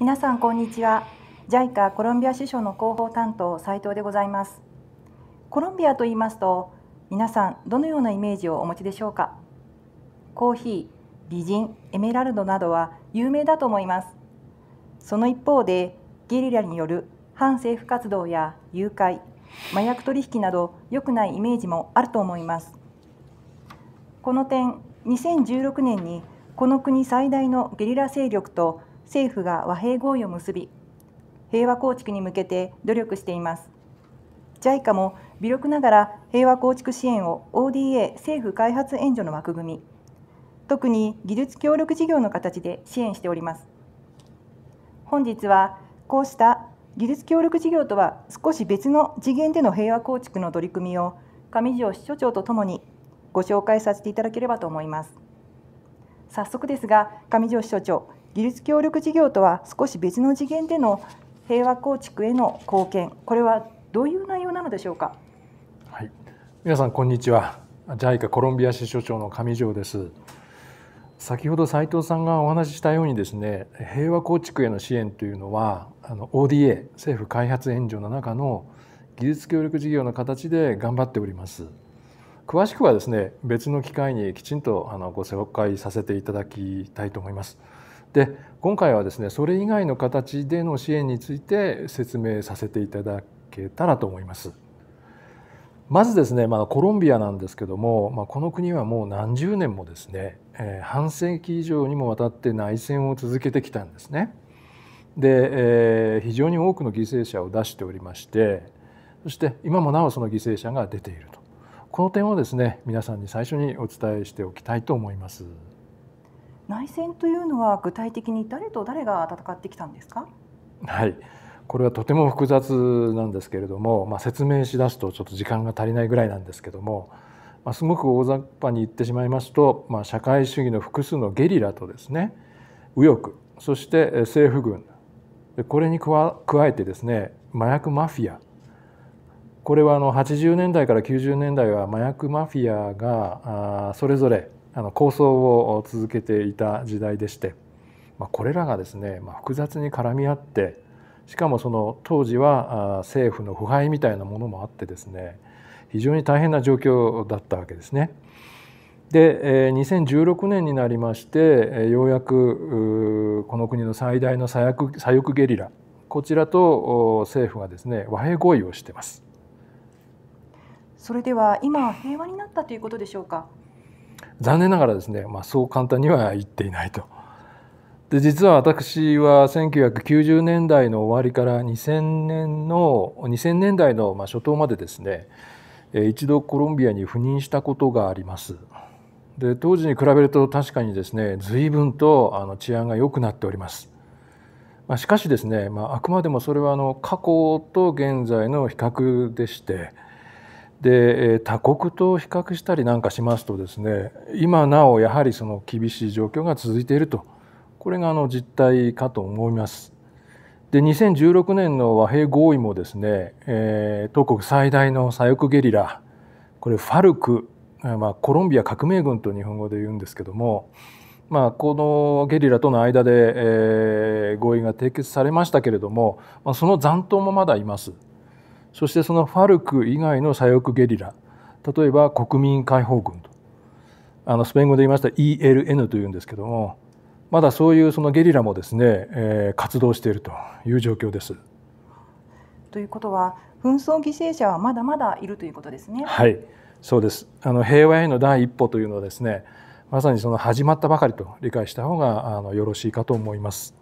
皆さんこんにちは JICA コロンビア支所の広報担当斉藤でございますコロンビアと言いますと皆さんどのようなイメージをお持ちでしょうかコーヒー、美人、エメラルドなどは有名だと思いますその一方でゲリラによる反政府活動や誘拐、麻薬取引など良くないイメージもあると思いますこの点2016年にこの国最大のゲリラ勢力と政府が和平合意を結び平和構築に向けて努力しています JICA も微力ながら平和構築支援を ODA 政府開発援助の枠組み特に技術協力事業の形で支援しております本日はこうした技術協力事業とは少し別の次元での平和構築の取り組みを上条支所長とともにご紹介させていただければと思います早速ですが上条支所長技術協力事業とは少し別の次元での平和構築への貢献これはどういう内容なのでしょうか、はい、皆さんこんにちは JICA コロンビア支所長の上条です先ほど斉藤さんがお話ししたようにですね平和構築への支援というのはあの ODA 政府開発援助の中の技術協力事業の形で頑張っております詳しくはですね別の機会にきちんとあのご紹介させていただきたいと思います。で今回はですねそれ以外の形での支援について説明させていただけたらと思います。まずですね、まあ、コロンビアなんですけども、まあ、この国はもう何十年もですね、えー、半世紀以上にもわたって内戦を続けてきたんですね。で、えー、非常に多くの犠牲者を出しておりましてそして今もなおその犠牲者が出ているとこの点をですね皆さんに最初にお伝えしておきたいと思います。内戦というのは具体的に誰と誰が戦ってきたんですかはいこれはとても複雑なんですけれども、まあ、説明しだすとちょっと時間が足りないぐらいなんですけども、まあ、すごく大雑把に言ってしまいますと、まあ、社会主義の複数のゲリラとですね右翼そして政府軍これに加えてですね麻薬マフィアこれはあの80年代から90年代は麻薬マフィアがそれぞれあの構想を続けていた時代でして、まあ、これらがですね、まあ、複雑に絡み合ってしかもその当時は政府の腐敗みたいなものもあってですね非常に大変な状況だったわけですね。で2016年になりましてようやくこの国の最大の左翼左翼ゲリラこちらと政府がですね和平合意をしてます。それでは今平和になったということでしょうか。残念ながらですね、まあ、そう簡単には言っていないと。で実は私は1990年代の終わりから2000年の2000年代の初頭までですね一度コロンビアに赴任したことがあります。で当時に比べると確かにですね随分とあの治安が良くなっております。まあ、しかしですね、まあ、あくまでもそれはあの過去と現在の比較でして、で他国と比較したりなんかしますとですね今なおやはりその厳しい状況が続いているとこれがあの実態かと思います。で2016年の和平合意もですね、えー、当国最大の左翼ゲリラこれファルク、まあ、コロンビア革命軍と日本語で言うんですけども、まあ、このゲリラとの間で、えー、合意が締結されましたけれども、まあ、その残党もまだいます。そしてそのファルク以外の左翼ゲリラ例えば国民解放軍とあのスペイン語で言いました ELN というんですけどもまだそういうそのゲリラもですね、えー、活動しているという状況です。ということは紛争犠牲者はまだまだいるということですね。はいそうですあの平和への第一歩というのはですねまさにその始まったばかりと理解した方があのよろしいかと思います。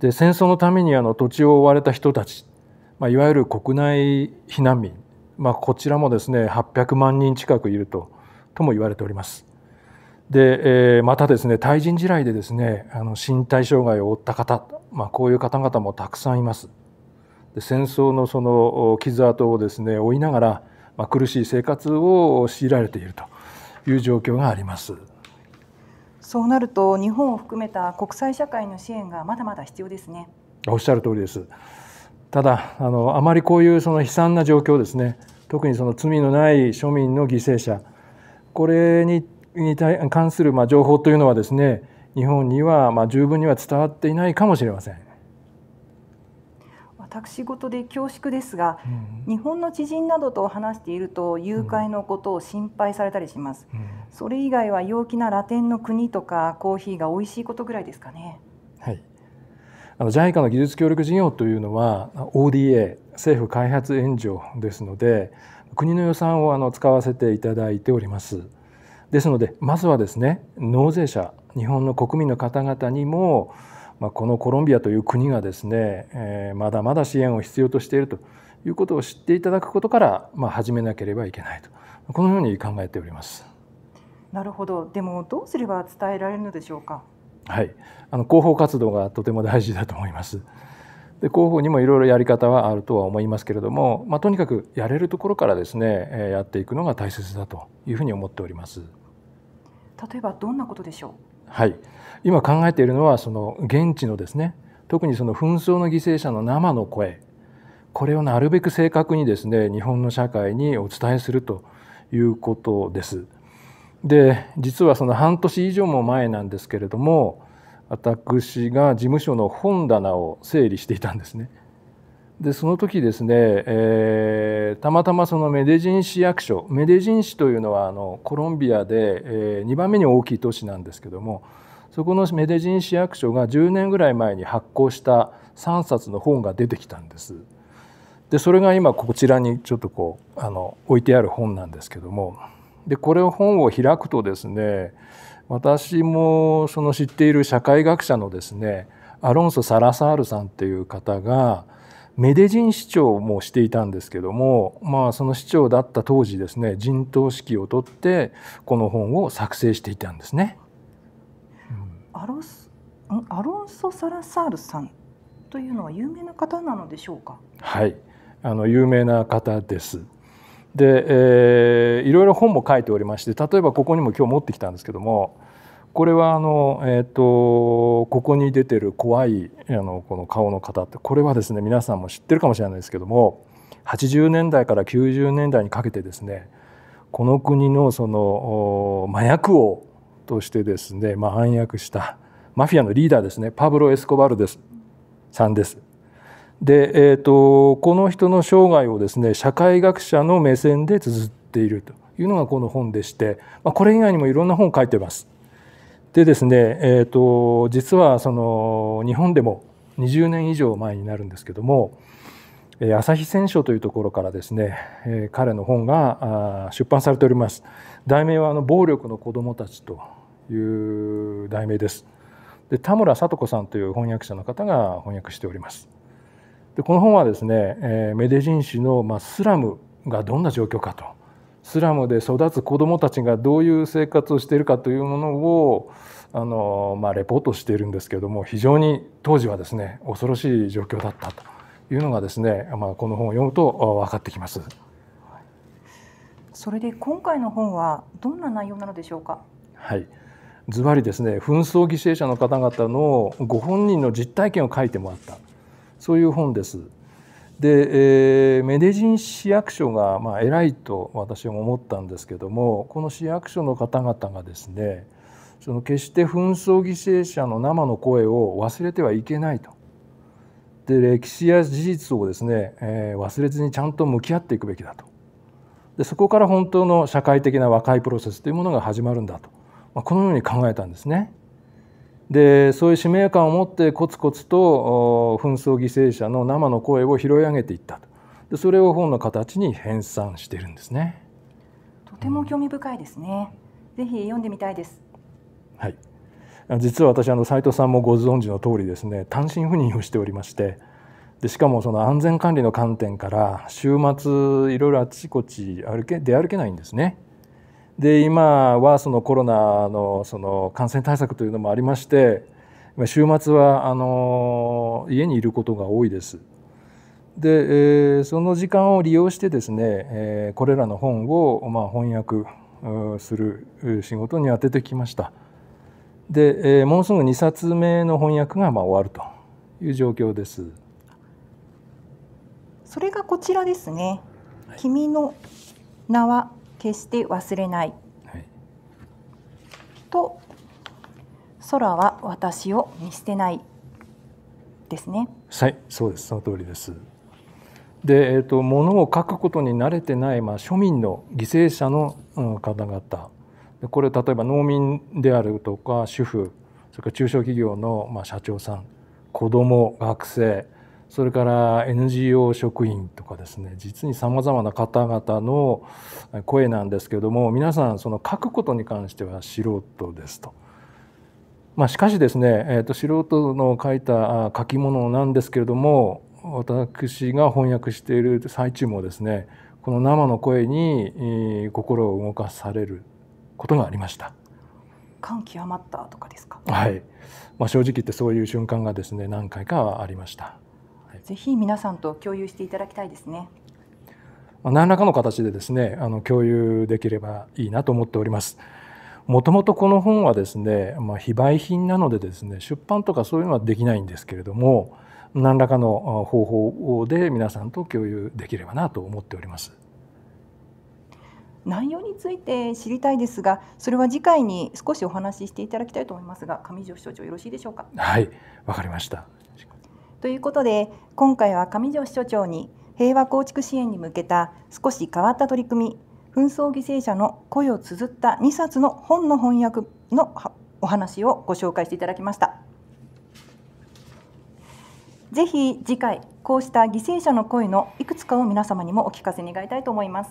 で戦争のためにあの土地を追われた人たちまあ、いわゆる国内避難民、まあ、こちらもですね800万人近くいるととも言われております。で、えー、またですね対人地雷でですねあの身体障害を負った方、まあ、こういう方々もたくさんいます。で戦争のその傷跡をですね負いながら、まあ、苦しい生活を強いられているという状況があります。そうなると日本を含めた国際社会の支援がまだまだ必要ですね。おっしゃる通りです。ただあのあまりこういうその悲惨な状況ですね特にその罪のない庶民の犠牲者これにに関するまあ情報というのはですね日本にはまあ十分には伝わっていないかもしれません。私事で恐縮ですが、うん、日本の知人などと話していると誘拐のことを心配されたりします、うん、それ以外は陽気なラテンの国とかコーヒーが美味しいことぐらいですかねはいあの JICA の技術協力事業というのは ODA 政府開発援助ですので国の予算をあの使わせていただいておりますですのでまずはですね納税者日本の国民の方々にも、まあ、このコロンビアという国がですね、えー、まだまだ支援を必要としているということを知っていただくことから、まあ、始めなければいけないとこのように考えております。なるほどでもどうすれば伝えられるのでしょうかはい、あの広報活動がとても大事だと思います。で広報にもいろいろやり方はあるとは思いますけれども、まあ、とにかくやれるところからですねやっていくのが大切だというふうに思っております。例えばどんなことでしょうはい今考えているのはその現地のですね特にその紛争の犠牲者の生の声これをなるべく正確にですね日本の社会にお伝えするということです。で実はその半年以上も前なんですけれども私が事務所の本棚を整理していたんですね。でその時ですね、えー、たまたまそのメデジン市役所メデジン市というのはあのコロンビアで、えー、2番目に大きい都市なんですけどもそこのメデジン市役所が10年ぐらい前に発行した3冊の本が出てきたんです。でそれが今こちらにちょっとこうあの置いてある本なんですけどもでこれを本を開くとですね私もその知っている社会学者のですねアロンソ・サラサールさんっていう方がメデジン市長もしていたんですけども、まあ、その市長だった当時ですね陣頭指揮をとってこの本を作成していたんですね。うん、アロスアロンソ・サラサールさんというのは有名な方なのでしょうかはいあの有名な方です。で、えー、いろいろ本も書いておりまして例えばここにも今日持ってきたんですけどもこれはあの、えーと、ここに出てる怖いあのこの顔の方ってこれはですね皆さんも知ってるかもしれないですけども80年代から90年代にかけてですねこの国のその麻薬王としてですね、まあ、暗躍したマフィアのリーダーですねパブロ・エスコバルですさんです。で、えーと、この人の生涯をですね社会学者の目線で綴っているというのがこの本でして、まあ、これ以外にもいろんな本を書いてます。でですね、えーと、実はその日本でも20年以上前になるんですけども朝日選書というところからですね彼の本が出版されております。題名はあの「暴力の子どもたち」という題名です。で田村聡子さんという翻訳者の方が翻訳しております。でこの本はですね、えー、メデジン市の、まあ、スラムがどんな状況かとスラムで育つ子どもたちがどういう生活をしているかというものをあの、まあ、レポートしているんですけれども非常に当時はですね恐ろしい状況だったというのがですね、まあ、この本を読むと分かってきます。それで今回の本はどんな内容なのでしょうか。はい。ズバリですね、紛争犠牲者の方々のご本人の実体験を書いてもらった。そういう本です。で、えー、メデジン市役所が、まあ、偉いと私は思ったんですけどもこの市役所の方々がですねその決して紛争犠牲者の生の声を忘れてはいけないとで歴史や事実をですね、えー、忘れずにちゃんと向き合っていくべきだとでそこから本当の社会的な和解プロセスというものが始まるんだと、まあ、このように考えたんですね。でそういう使命感を持ってコツコツと紛争犠牲者の生の声を拾い上げていったとでそれを本の形に編纂しているんですねとても興味深いですね、うん、ぜひ読んでみたいですはい実は私あの斉藤さんもご存知の通りですね単身赴任をしておりましてでしかもその安全管理の観点から週末いろいろあちこち歩け出歩けないんですね。で今はそのコロナのその感染対策というのもありまして週末はあの家にいることが多いです。で、えその時間を利用してですね、えこれらの本を、ま翻訳する仕事に充ててきました。で、えもうすぐ2冊目の翻訳がま終わるという状況です。それがこちらですね。君の名は決して忘れない、はい、と空は私を見捨てないですねはいそうですその通りですで、えーと、と物を書くことに慣れてない、まあ、庶民の犠牲者の方々これ例えば農民であるとか主婦それから中小企業の、まあ、社長さん子ども学生それから NGO 職員とかですね実にさまざまな方々の声なんですけれども皆さんその書くことに関しては素人ですと。まあ、しかしですね、えー、と素人の書いた書き物なんですけれども私が翻訳している最中もですねこの生の声に心を動かされることがありました。感極まったとかですか。はい。まあ正直言ってそういう瞬間がですね何回かありました。ぜひ皆さんと共有していただきたいですね。何らかの形でですねあの共有できればいいなと思っております。もともとこの本はですね、まあ、非売品なのでですね出版とかそういうのはできないんですけれども何らかの方法で皆さんと共有できればなと思っております。内容について知りたいですが、それは次回に少しお話ししていただきたいと思いますが、上条所長よろしいでしょうか。はい、わかりました。ということで今回は上条支所長に平和構築支援に向けた少し変わった取り組み紛争犠牲者の声を綴った2冊の本の翻訳のお話をご紹介していただきました。ぜひ次回こうした犠牲者の声のいくつかを皆様にもお聞かせ願いたいと思います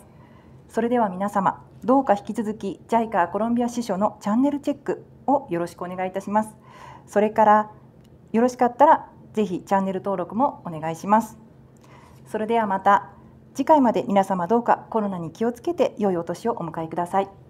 それでは皆様どうか引き続き JICA コロンビア支所のチャンネルチェックをよろしくお願いいたしますそれからよろしかったらぜひチャンネル登録もお願いします。それではまた次回まで皆様どうかコロナに気をつけて良いお年をお迎えください。